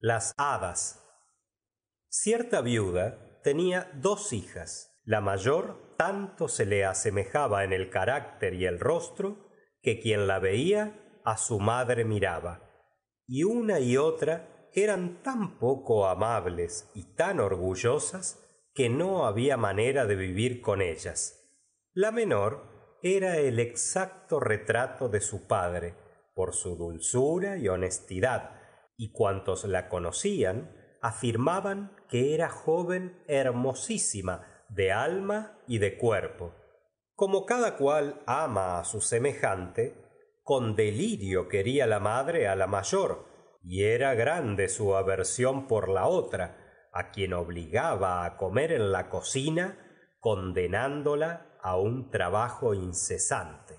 las hadas cierta viuda tenía dos hijas la mayor tanto se le asemejaba en el carácter y el rostro que quien la veía á su madre miraba y una y otra eran tan poco amables y tan orgullosas que no había manera de vivir con ellas la menor era el exacto retrato de su padre por su dulzura y honestidad y cuantos la conocían afirmaban que era joven hermosísima de alma y de cuerpo como cada cual ama á su semejante con delirio quería la madre á la mayor y era grande su aversión por la otra á quien obligaba á comer en la cocina condenándola á un trabajo incesante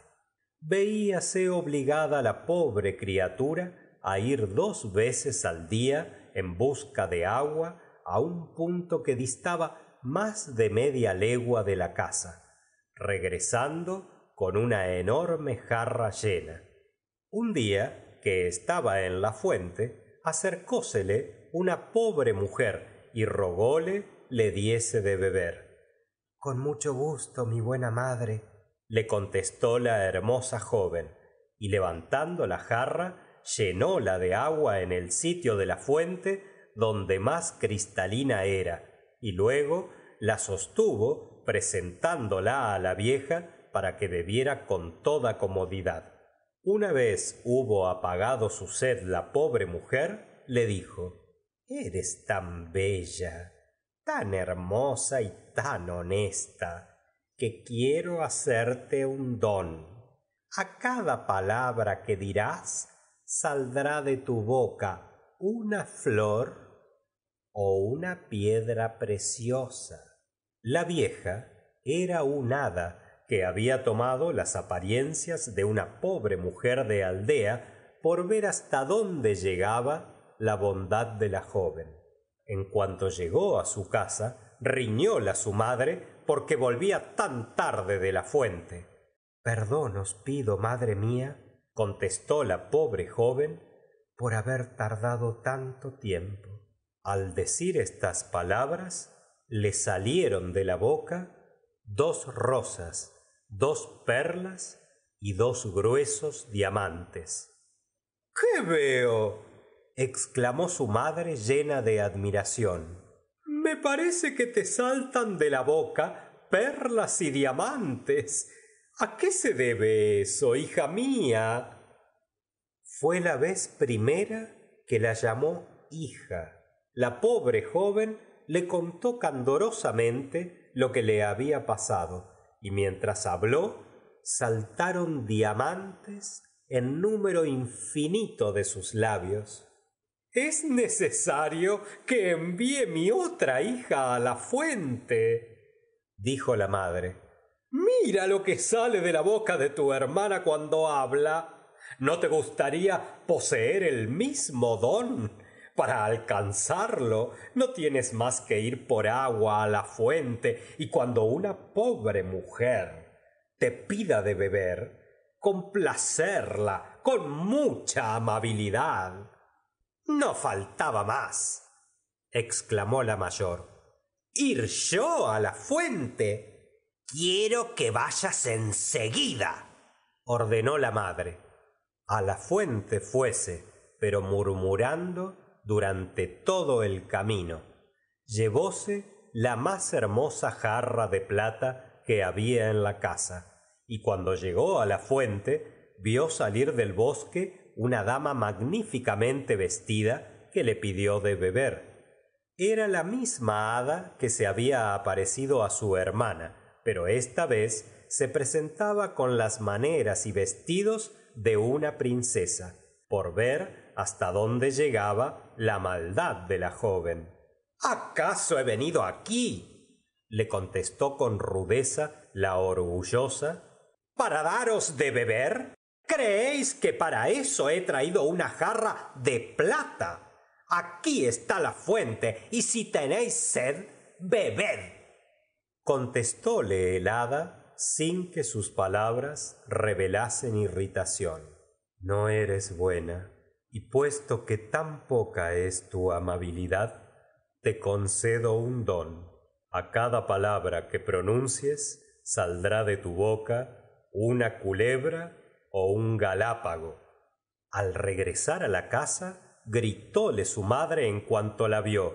veíase obligada la pobre criatura ir dos veces al día en busca de agua á un punto que distaba más de media legua de la casa regresando con una enorme jarra llena un día que estaba en la fuente acercósele una pobre mujer y rogóle le diese de beber con mucho gusto mi buena madre le contestó la hermosa joven y levantando la jarra llenóla de agua en el sitio de la fuente donde más cristalina era y luego la sostuvo presentándola á la vieja para que bebiera con toda comodidad una vez hubo apagado su sed la pobre mujer le dijo eres tan bella tan hermosa y tan honesta que quiero hacerte un don a cada palabra que dirás saldrá de tu boca una flor ó una piedra preciosa la vieja era un hada que había tomado las apariencias de una pobre mujer de aldea por ver hasta dónde llegaba la bondad de la joven en cuanto llegó á su casa riñóla su madre porque volvía tan tarde de la fuente perdón os pido madre mía contestó la pobre joven por haber tardado tanto tiempo al decir estas palabras le salieron de la boca dos rosas dos perlas y dos gruesos diamantes qué veo exclamó su madre llena de admiración me parece que te saltan de la boca perlas y diamantes a qué se debe eso hija mía fué la vez primera que la llamó hija la pobre joven le contó candorosamente lo que le había pasado y mientras habló saltaron diamantes en número infinito de sus labios es necesario que envíe mi otra hija a la fuente dijo la madre mira lo que sale de la boca de tu hermana cuando habla no te gustaría poseer el mismo don para alcanzarlo no tienes más que ir por agua á la fuente y cuando una pobre mujer te pida de beber complacerla con mucha amabilidad no faltaba más exclamó la mayor ir yo á la fuente quiero que vayas en seguida ordenó la madre a la fuente fuese pero murmurando durante todo el camino llevóse la más hermosa jarra de plata que había en la casa y cuando llegó á la fuente vió salir del bosque una dama magníficamente vestida que le pidió de beber era la misma hada que se había aparecido á su hermana pero esta vez se presentaba con las maneras y vestidos de una princesa por ver hasta dónde llegaba la maldad de la joven acaso he venido aquí le contestó con rudeza la orgullosa para daros de beber creéis que para eso he traído una jarra de plata aquí está la fuente y si tenéis sed bebed contestóle el hada sin que sus palabras revelasen irritación no eres buena y puesto que tan poca es tu amabilidad te concedo un don a cada palabra que pronuncies saldrá de tu boca una culebra o un galápago al regresar á la casa gritóle su madre en cuanto la vió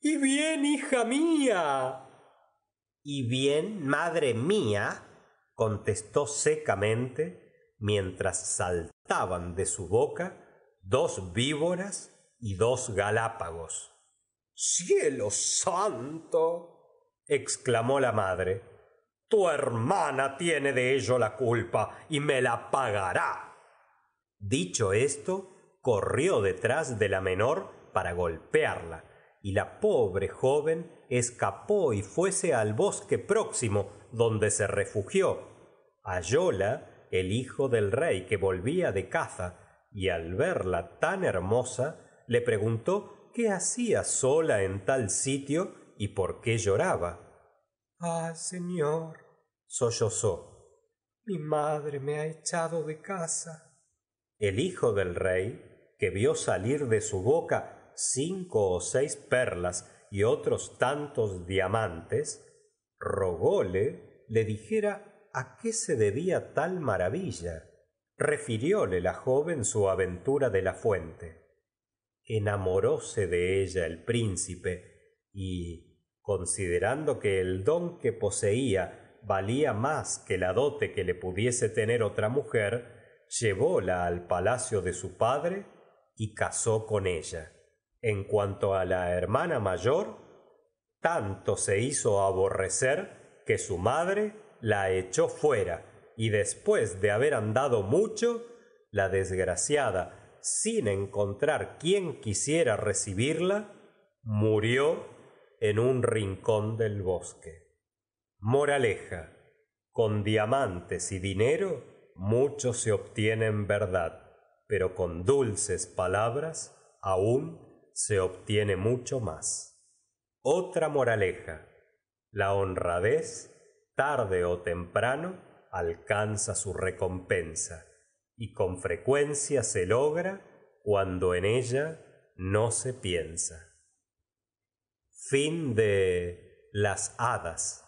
y bien hija mía y bien madre mía contestó secamente mientras saltaban de su boca dos víboras y dos galápagos cielo santo exclamó la madre tu hermana tiene de ello la culpa y me la pagará dicho esto corrió detrás de la menor para golpearla y la pobre joven escapó y fuese al bosque próximo donde se refugió hallóla el hijo del rey que volvía de caza y al verla tan hermosa le preguntó qué hacía sola en tal sitio y por qué lloraba ah señor sollozó mi madre me ha echado de casa el hijo del rey que vió salir de su boca cinco ó seis perlas y otros tantos diamantes rogóle le dijera á qué se debía tal maravilla refirióle la joven su aventura de la fuente enamoróse de ella el príncipe y considerando que el don que poseía valía más que la dote que le pudiese tener otra mujer llevóla al palacio de su padre y casó con ella en cuanto á la hermana mayor tanto se hizo aborrecer que su madre la echó fuera y después de haber andado mucho la desgraciada sin encontrar quien quisiera recibirla murió en un rincón del bosque moraleja con diamantes y dinero mucho se obtiene en verdad pero con dulces palabras aún se obtiene mucho más otra moraleja la honradez tarde ó temprano alcanza su recompensa y con frecuencia se logra cuando en ella no se piensa las hadas